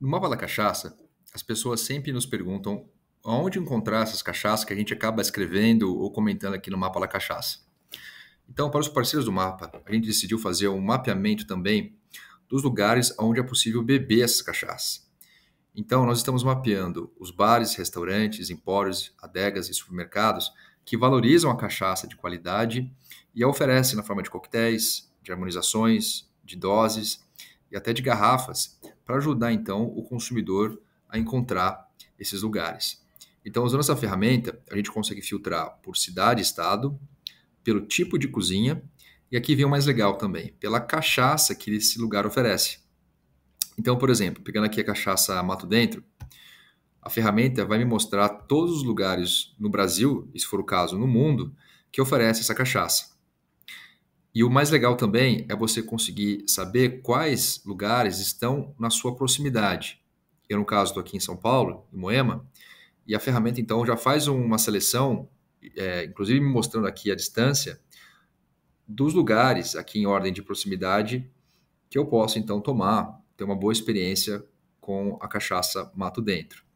No mapa da cachaça, as pessoas sempre nos perguntam aonde encontrar essas cachaças que a gente acaba escrevendo ou comentando aqui no mapa da cachaça. Então, para os parceiros do mapa, a gente decidiu fazer um mapeamento também dos lugares onde é possível beber essas cachaças. Então, nós estamos mapeando os bares, restaurantes, empórios, adegas e supermercados que valorizam a cachaça de qualidade e a oferecem na forma de coquetéis, de harmonizações, de doses e até de garrafas para ajudar então o consumidor a encontrar esses lugares. Então, usando essa ferramenta, a gente consegue filtrar por cidade, estado, pelo tipo de cozinha e aqui vem o mais legal também, pela cachaça que esse lugar oferece. Então, por exemplo, pegando aqui a cachaça Mato Dentro, a ferramenta vai me mostrar todos os lugares no Brasil, e se for o caso, no mundo, que oferece essa cachaça. E o mais legal também é você conseguir saber quais lugares estão na sua proximidade. Eu, no caso, estou aqui em São Paulo, em Moema, e a ferramenta então já faz uma seleção, é, inclusive me mostrando aqui a distância, dos lugares aqui em ordem de proximidade que eu posso então tomar, ter uma boa experiência com a cachaça Mato Dentro.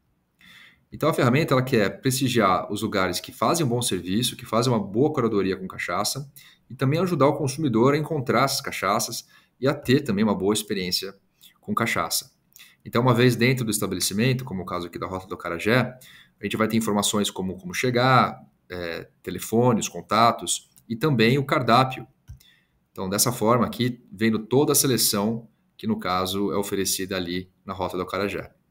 Então a ferramenta ela quer prestigiar os lugares que fazem um bom serviço, que fazem uma boa curadoria com cachaça e também ajudar o consumidor a encontrar essas cachaças e a ter também uma boa experiência com cachaça. Então, uma vez dentro do estabelecimento, como o caso aqui da Rota do Carajé, a gente vai ter informações como como chegar, é, telefones, contatos e também o cardápio. Então, dessa forma aqui, vendo toda a seleção que, no caso, é oferecida ali na Rota do Carajé.